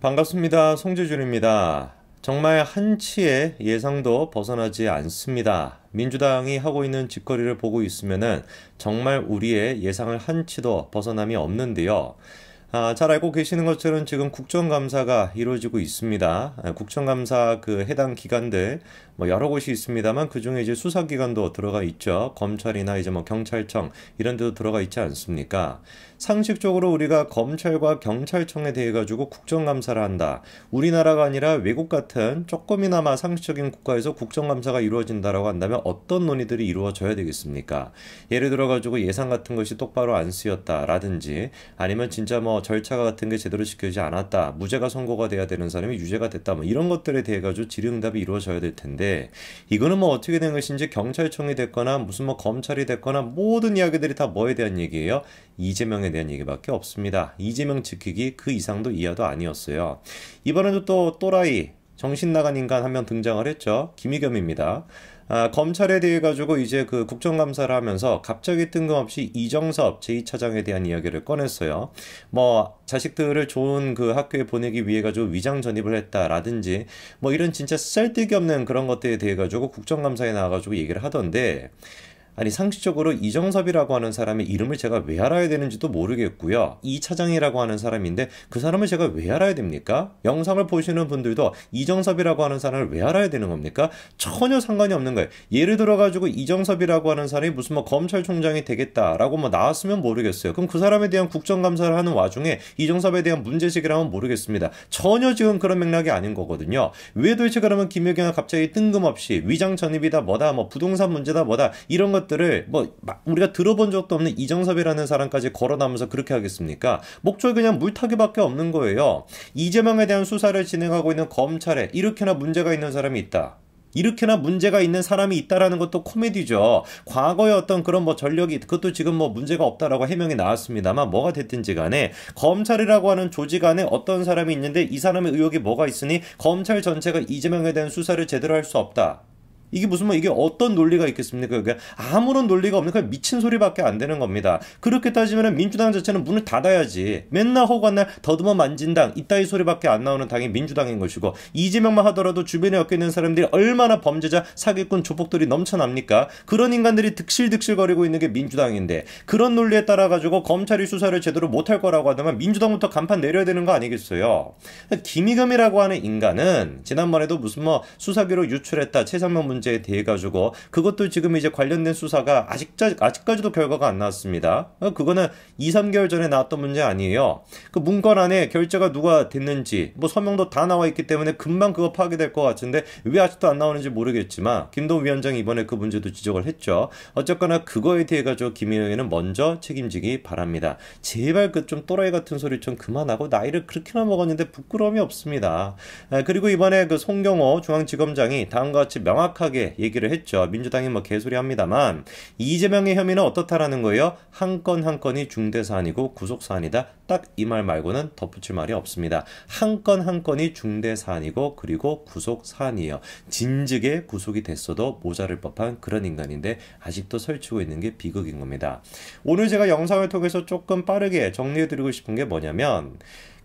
반갑습니다. 송재준입니다. 정말 한치의 예상도 벗어나지 않습니다. 민주당이 하고 있는 짓거리를 보고 있으면 정말 우리의 예상을 한치도 벗어남이 없는데요. 아, 잘 알고 계시는 것처럼 지금 국정감사가 이루어지고 있습니다. 아, 국정감사 그 해당 기관들 뭐 여러 곳이 있습니다만 그 중에 이제 수사기관도 들어가 있죠. 검찰이나 이제 뭐 경찰청 이런 데도 들어가 있지 않습니까? 상식적으로 우리가 검찰과 경찰청에 대해 가지고 국정감사를 한다. 우리나라가 아니라 외국 같은 조금이나마 상식적인 국가에서 국정감사가 이루어진다라고 한다면 어떤 논의들이 이루어져야 되겠습니까? 예를 들어 가지고 예산 같은 것이 똑바로 안 쓰였다라든지 아니면 진짜 뭐 절차가 같은 게 제대로 지켜지지 않았다. 무죄가 선고가 돼야 되는 사람이 유죄가 됐다. 뭐 이런 것들에 대해 가지고 질의응답이 이루어져야 될 텐데 이거는 뭐 어떻게 된 것인지 경찰청이 됐거나 무슨 뭐 검찰이 됐거나 모든 이야기들이 다 뭐에 대한 얘기예요? 이재명에 대한 얘기밖에 없습니다. 이재명 지키기 그 이상도 이하도 아니었어요. 이번에도 또 또라이 정신 나간 인간 한 명 등장을 했죠. 김희겸입니다. 아, 검찰에 대해 가지고 이제 그 국정감사를 하면서 갑자기 뜬금없이 이정섭 제2차장에 대한 이야기를 꺼냈어요. 뭐 자식들을 좋은 그 학교에 보내기 위해 가지고 위장 전입을 했다라든지 뭐 이런 진짜 쓸데 없는 그런 것들에 대해 가지고 국정감사에 나와 가지고 얘기를 하던데 아니 상식적으로 이정섭이라고 하는 사람의 이름을 제가 왜 알아야 되는지도 모르겠고요. 이 차장이라고 하는 사람인데 그 사람을 제가 왜 알아야 됩니까? 영상을 보시는 분들도 이정섭이라고 하는 사람을 왜 알아야 되는 겁니까? 전혀 상관이 없는 거예요. 예를 들어 가지고 이정섭이라고 하는 사람이 무슨 뭐 검찰총장이 되겠다라고 뭐 나왔으면 모르겠어요. 그럼 그 사람에 대한 국정감사를 하는 와중에 이정섭에 대한 문제식이라면 모르겠습니다. 전혀 지금 그런 맥락이 아닌 거거든요. 왜 도대체 그러면 김혜경이 갑자기 뜬금없이 위장 전입이다 뭐다 뭐 부동산 문제다 뭐다 이런 것 것들을 뭐 우리가 들어본 적도 없는 이정섭이라는 사람까지 걸어나면서 그렇게 하겠습니까? 목적이 그냥 물타기밖에 없는 거예요. 이재명에 대한 수사를 진행하고 있는 검찰에 이렇게나 문제가 있는 사람이 있다. 이렇게나 문제가 있는 사람이 있다라는 것도 코미디죠. 과거의 어떤 그런 뭐 전력이 그것도 지금 뭐 문제가 없다라고 해명이 나왔습니다만 뭐가 됐든지 간에 검찰이라고 하는 조직 안에 어떤 사람이 있는데 이 사람의 의혹이 뭐가 있으니 검찰 전체가 이재명에 대한 수사를 제대로 할 수 없다. 이게 무슨 뭐 이게 어떤 논리가 있겠습니까? 그러니까 아무런 논리가 없는 그냥 미친 소리밖에 안 되는 겁니다. 그렇게 따지면 민주당 자체는 문을 닫아야지. 맨날 허구한날 더듬어 만진 당 이따위 소리밖에 안 나오는 당이 민주당인 것이고 이재명만 하더라도 주변에 엮여 있는 사람들이 얼마나 범죄자 사기꾼 조폭들이 넘쳐납니까? 그런 인간들이 득실득실거리고 있는 게 민주당인데 그런 논리에 따라 가지고 검찰이 수사를 제대로 못할 거라고 하더만 민주당부터 간판 내려야 되는 거 아니겠어요? 김희겸이라고 그러니까 하는 인간은 지난번에도 무슨 뭐 수사기로 유출했다 최상명 문 문제에 대해 가지고 그것도 지금 이제 관련된 수사가 아직까지 아직까지도 결과가 안 나왔습니다. 어, 그거는 2, 3개월 전에 나왔던 문제 아니에요. 그 문건 안에 결제가 누가 됐는지 뭐 서명도 다 나와 있기 때문에 금방 그거 파괴될 것 같은데 왜 아직도 안 나오는지 모르겠지만 김동 위원장이 이번에 그 문제도 지적을 했죠. 어쨌거나 그거에 대해 가지고 김혜영이는 먼저 책임지기 바랍니다. 제발 그 좀 또라이 같은 소리 좀 그만하고 나이를 그렇게나 먹었는데 부끄러움이 없습니다. 그리고 이번에 그 송경호 중앙지검장이 다음과 같이 명확하게 심각하게 얘기를 했죠. 민주당이 뭐 개소리 합니다만 이재명의 혐의는 어떻다라는 거예요. 한 건한 한 건이 중대 사안이고 구속 사안이다. 딱 이 말 말고는 덧붙일 말이 없습니다. 한 건한 한 건이 중대 사안이고 그리고 구속 사안이에요. 진즉에 구속이 됐어도 모자랄 법한 그런 인간인데 아직도 설치고 있는 게 비극인 겁니다. 오늘 제가 영상을 통해서 조금 빠르게 정리해드리고 싶은 게 뭐냐면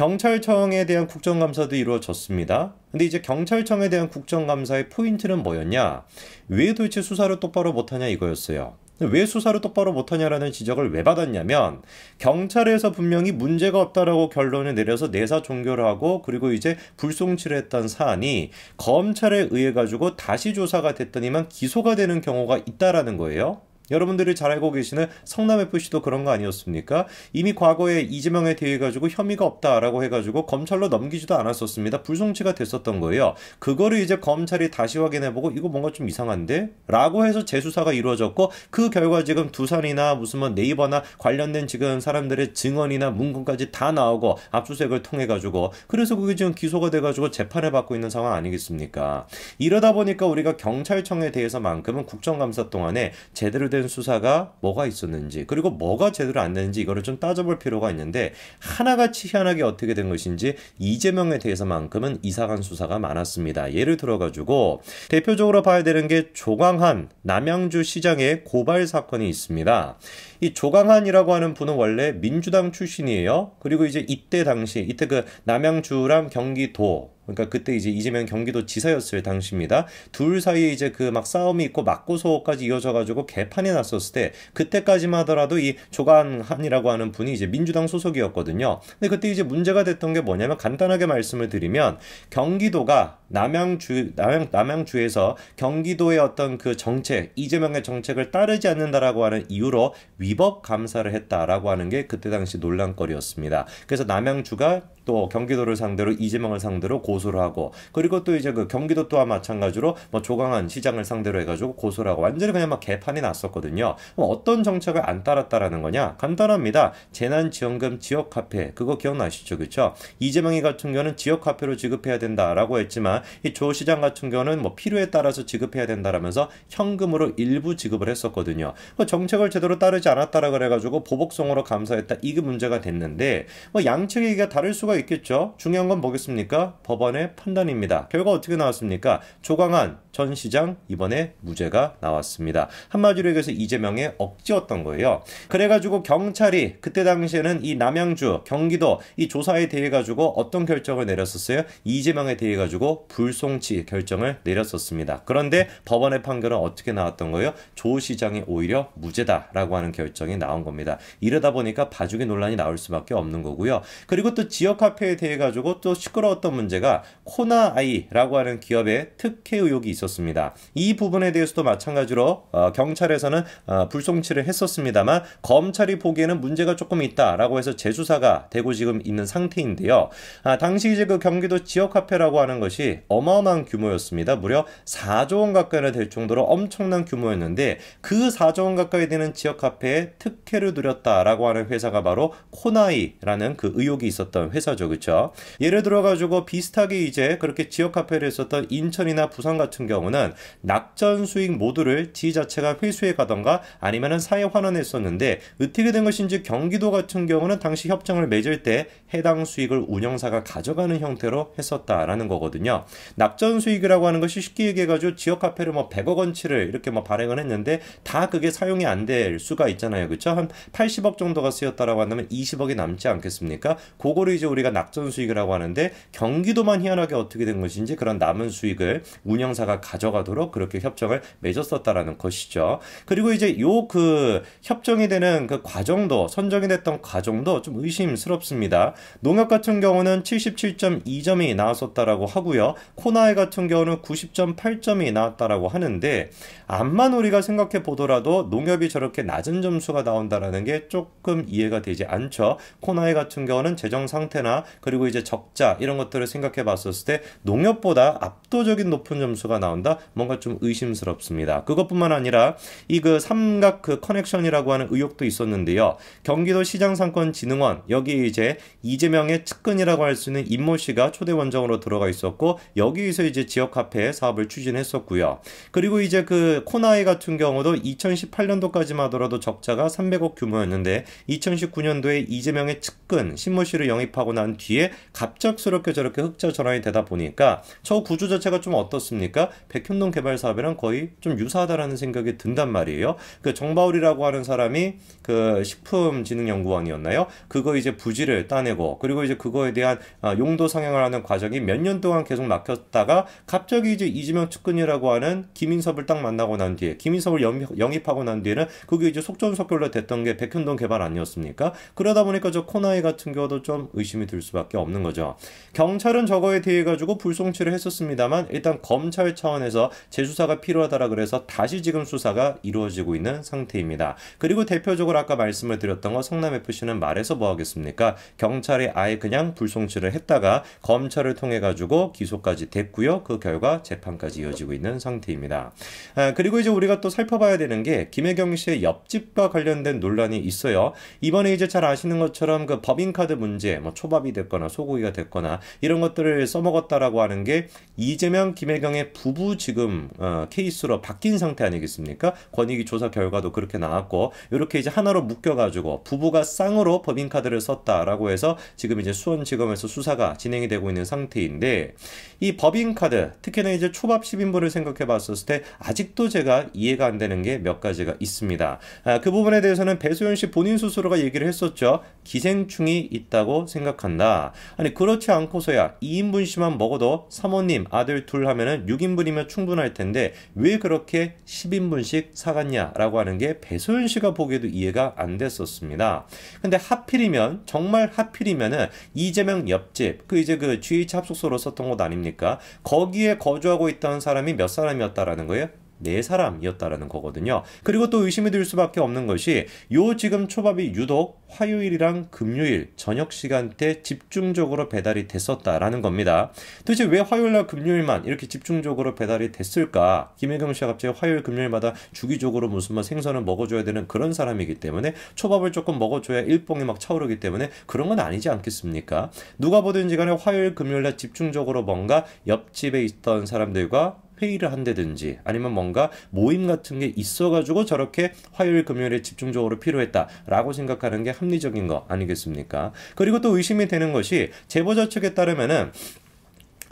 경찰청에 대한 국정감사도 이루어졌습니다. 근데 이제 경찰청에 대한 국정감사의 포인트는 뭐였냐? 왜 도대체 수사를 똑바로 못하냐 이거였어요. 왜 수사를 똑바로 못하냐라는 지적을 왜 받았냐면 경찰에서 분명히 문제가 없다라고 결론을 내려서 내사 종결 을 하고 그리고 이제 불송치를했던 사안이 검찰에 의해 가지고 다시 조사가 됐더니만 기소가 되는 경우가 있다라는 거예요. 여러분들이 잘 알고 계시는 성남FC도 그런 거 아니었습니까? 이미 과거에 이재명에 대해 가지고 혐의가 없다라고 해가지고 검찰로 넘기지도 않았었습니다. 불송치가 됐었던 거예요. 그거를 이제 검찰이 다시 확인해보고 이거 뭔가 좀 이상한데? 라고 해서 재수사가 이루어졌고 그 결과 지금 두산이나 무슨 뭐 네이버나 관련된 지금 사람들의 증언이나 문건까지 다 나오고 압수수색을 통해가지고 그래서 그게 지금 기소가 돼가지고 재판을 받고 있는 상황 아니겠습니까? 이러다 보니까 우리가 경찰청에 대해서만큼은 국정감사 동안에 제대로 된 잘못된 수사가 뭐가 있었는지 그리고 뭐가 제대로 안 되는지 이거를 좀 따져볼 필요가 있는데 하나같이 희한하게 어떻게 된 것인지 이재명에 대해서만큼은 이상한 수사가 많았습니다. 예를 들어가지고 대표적으로 봐야 되는 게 조광한 남양주 시장의 고발 사건이 있습니다. 이 조광한이라고 하는 분은 원래 민주당 출신이에요. 그리고 이제 이때 당시 이때 그 남양주랑 경기도 그러니까 그때 이제 이재명 경기도지사였을 당시입니다. 둘 사이에 이제 그 막 싸움이 있고 맞고소까지 이어져가지고 개판이 났었을 때 그때까지만 하더라도 이조간한이라고 하는 분이 이제 민주당 소속이었거든요. 근데 그때 이제 문제가 됐던 게 뭐냐면 간단하게 말씀을 드리면 경기도가 남양주 남양 남양주에서 경기도의 어떤 그 정책 이재명의 정책을 따르지 않는다라고 하는 이유로 위법 감사를 했다라고 하는 게 그때 당시 논란거리였습니다. 그래서 남양주가 또 경기도를 상대로 이재명을 상대로 고소를 하고 그리고 또 이제 그 경기도 또한 마찬가지로 뭐조강한 시장을 상대로 해가지고 고소를 하고 완전히 그냥 막 개판이 났었거든요. 어떤 정책을 안 따랐다라는 거냐? 간단합니다. 재난지원금 지역화폐 그거 기억나시죠? 그렇죠? 이재명이 같은 경우는 지역화폐로 지급해야 된다라고 했지만 이조 시장 같은 경우는 뭐 필요에 따라서 지급해야 된다라면서 현금으로 일부 지급을 했었거든요. 뭐 정책을 제대로 따르지 않았다라 그래가지고 보복성으로 감사했다 이게 문제가 됐는데 뭐 양측의 얘기가 다를 수가 있겠죠. 중요한 건 뭐겠습니까? 법원의 판단입니다. 결과 어떻게 나왔습니까? 조광한 전 시장 이번에 무죄가 나왔습니다. 한마디로 얘기해서 이재명의 억지였던 거예요. 그래가지고 경찰이 그때 당시에는 이 남양주 경기도 이 조사에 대해 가지고 어떤 결정을 내렸었어요? 이재명에 대해 가지고 불송치 결정을 내렸었습니다. 그런데 법원의 판결은 어떻게 나왔던 거예요? 조 시장이 오히려 무죄다라고 하는 결정이 나온 겁니다. 이러다 보니까 봐주기 논란이 나올 수밖에 없는 거고요. 그리고 또 지역 화폐에 대해 가지고 또 시끄러웠던 문제가 코나아이라고 하는 기업의 특혜 의혹이 있었습니다. 이 부분에 대해서도 마찬가지로 어, 경찰에서는 어, 불송치를 했었습니다만 검찰이 보기에는 문제가 조금 있다라고 해서 재수사가 되고 지금 있는 상태인데요. 아, 당시 이제 그 경기도 지역 화폐라고 하는 것이 어마어마한 규모였습니다. 무려 4조 원 가까이나 될 정도로 엄청난 규모였는데 그 4조 원 가까이 되는 지역 화폐에 특혜를 누렸다라고 하는 회사가 바로 코나이라는 그 의혹이 있었던 회사죠. 그렇죠? 예를 들어 가지고 비슷하게 이제 그렇게 지역 화폐를 했었던 인천이나 부산 같은 경우는 낙전 수익 모두를 지자체가 회수해 가던가 아니면은 사회 환원했었는데 어떻게 된 것인지 경기도 같은 경우는 당시 협정을 맺을 때 해당 수익을 운영사가 가져가는 형태로 했었다라는 거거든요. 낙전 수익이라고 하는 것이 쉽게 얘기해가지고 지역 화폐를 뭐 100억 원치를 이렇게 뭐 발행을 했는데 다 그게 사용이 안 될 수가 있잖아요. 그렇죠? 한 80억 정도가 쓰였다라고 한다면 20억이 남지 않겠습니까? 그거를 이제 우리가 낙전 수익이라고 하는데 경기도만 희한하게 어떻게 된 것인지 그런 남은 수익을 운영사가 가져가도록 그렇게 협정을 맺었었다라는 것이죠. 그리고 이제 요 그 협정이 되는 그 과정도 선정이 됐던 과정도 좀 의심스럽습니다. 농협 같은 경우는 77.2점이 나왔었다라고 하고요. 코나의 같은 경우는 90.8점이 나왔다라고 하는데 암만 우리가 생각해 보더라도 농협이 저렇게 낮은 점수가 나온다라는 게 조금 이해가 되지 않죠. 코나의 같은 경우는 재정 상태나 그리고 이제 적자 이런 것들을 생각해 봤었을 때 농협보다 압도적인 높은 점수가 나온다. 뭔가 좀 의심스럽습니다. 그것뿐만 아니라 이 그 삼각 그 커넥션이라고 하는 의혹도 있었는데요. 경기도 시장상권진흥원 여기 이제 이재명의 측근이라고 할 수 있는 임모 씨가 초대 원정으로 들어가 있었고 여기서 이제 지역 화폐 사업을 추진했었고요. 그리고 이제 그 코나이 같은 경우도 2018년도까지만 하더라도 적자가 300억 규모였는데 2019년도에 이재명의 측근 신모 씨를 영입하고 난 뒤에 갑작스럽게 저렇게 흑자 전환이 되다 보니까 저 구조 자체가 좀 어떻습니까? 백현동 개발 사업이랑 거의 좀 유사하다라는 생각이 든단 말이에요. 그 정바울이라고 하는 사람이 그 식품진흥연구원이었나요? 그거 이제 부지를 따내고 그리고 이제 그거에 대한 아, 용도 상향을 하는 과정이 몇 년 동안 계속 막혔다가 갑자기 이제 이재명 측근이라고 하는 김인섭을 딱 만나고 난 뒤에 김인섭을 영입, 하고난 뒤에는 그게 이제 속전속결로 됐던 게 백현동 개발 아니었습니까? 그러다 보니까 저 코나이 같은 경우도 좀 의심이 들 수밖에 없는 거죠. 경찰은 저거에 대해 가지고 불송치를 했었습니다만 일단 검찰 차원에서 재수사가 필요하다라 그래서 다시 지금 수사가 이루어지고 있는 상태입니다. 그리고 대표적으로 아까 말씀을 드렸던 거 성남 FC는 말해서 뭐 하겠습니까? 경찰이 아예 그냥 불송치를 했다가 검찰을 통해 가지고 기소 기소까지 됐고요. 그 결과 재판까지 이어지고 있는 상태입니다. 아, 그리고 이제 우리가 또 살펴봐야 되는 게 김혜경 씨의 옆집과 관련된 논란이 있어요. 이번에 이제 잘 아시는 것처럼 그 법인카드 문제, 뭐 초밥이 됐거나 소고기가 됐거나 이런 것들을 써먹었다라고 하는 게 이재명 김혜경의 부부 지금 어, 케이스로 바뀐 상태 아니겠습니까? 권익위 조사 결과도 그렇게 나왔고 이렇게 이제 하나로 묶여가지고 부부가 쌍으로 법인카드를 썼다라고 해서 지금 이제 수원지검에서 수사가 진행이 되고 있는 상태인데 이 법인카드, 특히나 이제 초밥 10인분을 생각해 봤었을 때 아직도 제가 이해가 안 되는 게 몇 가지가 있습니다. 아, 그 부분에 대해서는 배소연 씨 본인 스스로가 얘기를 했었죠. 기생충이 있다고 생각한다. 아니, 그렇지 않고서야 2인분씨만 먹어도 사모님, 아들 둘 하면은 6인분이면 충분할 텐데 왜 그렇게 10인분씩 사갔냐라고 하는 게 배소연 씨가 보기에도 이해가 안 됐었습니다. 근데 하필이면, 정말 하필이면은 이재명 옆집, 그 이제 그 GH 합숙소로 썼던 곳 아닙니까? 보니까 거기에 거주하고 있던 사람이 몇 사람이었다라는 거예요? 네 사람이었다라는 거거든요. 그리고 또 의심이 들 수밖에 없는 것이 요 지금 초밥이 유독 화요일이랑 금요일 저녁 시간대 집중적으로 배달이 됐었다라는 겁니다. 도대체 왜 화요일날 금요일만 이렇게 집중적으로 배달이 됐을까? 김혜경 씨가 갑자기 화요일 금요일마다 주기적으로 무슨 뭐 생선을 먹어줘야 되는 그런 사람이기 때문에 초밥을 조금 먹어줘야 일봉이 막 차오르기 때문에 그런 건 아니지 않겠습니까? 누가 보든지 간에 화요일 금요일날 집중적으로 뭔가 옆집에 있던 사람들과 회의를 한다든지 아니면 뭔가 모임 같은 게 있어가지고 저렇게 화요일 금요일에 집중적으로 필요했다라고 생각하는 게 합리적인 거 아니겠습니까? 그리고 또 의심이 되는 것이 제보자 측에 따르면은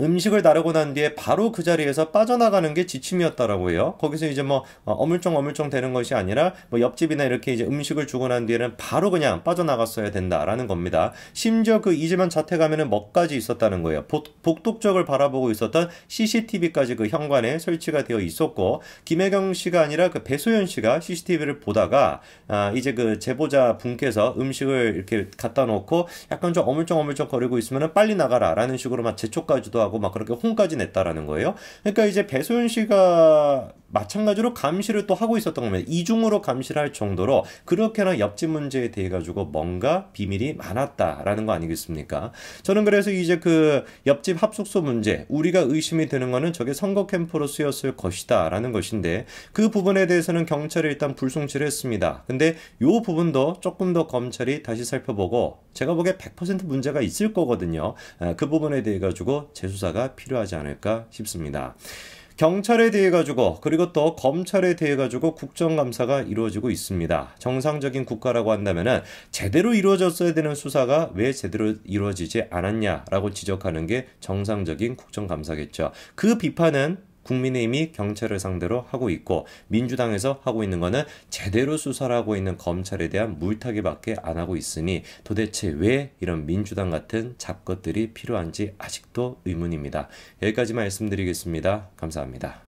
음식을 다루고난 뒤에 바로 그 자리에서 빠져나가는 게 지침이었다라고 해요. 거기서 이제 뭐 어, 어물쩡 어물쩡 되는 것이 아니라 뭐 옆집이나 이렇게 이제 음식을 주고 난 뒤에는 바로 그냥 빠져나갔어야 된다라는 겁니다. 심지어 그 이재만 자택가면은 먹까지 있었다는 거예요. 복, 독적을 바라보고 있었던 CCTV까지 그 현관에 설치가 되어 있었고 김혜경 씨가 아니라 그 배소연 씨가 CCTV를 보다가 아, 이제 그 제보자 분께서 음식을 이렇게 갖다 놓고 약간 좀 어물쩡 어물쩡 거리고 있으면은 빨리 나가라라는 식으로 막 재촉까지도 하고 하고 막 그렇게 혼까지 냈다라는 거예요. 그러니까 이제 배소윤 씨가 마찬가지로 감시를 또 하고 있었던 겁니다. 이중으로 감시를 할 정도로 그렇게나 옆집 문제에 대해 가지고 뭔가 비밀이 많았다라는 거 아니겠습니까? 저는 그래서 이제 그 옆집 합숙소 문제 우리가 의심이 드는 거는 저게 선거 캠프로 쓰였을 것이다라는 것인데 그 부분에 대해서는 경찰에 일단 불송치를 했습니다. 근데 요 부분도 조금 더 검찰이 다시 살펴보고 제가 보기에 100% 문제가 있을 거거든요. 그 부분에 대해 가지고 재수사가 필요하지 않을까 싶습니다. 경찰에 대해 가지고 그리고 또 검찰에 대해 가지고 국정감사가 이루어지고 있습니다. 정상적인 국가라고 한다면 제대로 이루어졌어야 되는 수사가 왜 제대로 이루어지지 않았냐라고 지적하는 게 정상적인 국정감사겠죠. 그 비판은 국민의힘이 경찰을 상대로 하고 있고 민주당에서 하고 있는 거는 제대로 수사를 하고 있는 검찰에 대한 물타기밖에 안 하고 있으니 도대체 왜 이런 민주당 같은 잡것들이 필요한지 아직도 의문입니다. 여기까지 말씀드리겠습니다. 감사합니다.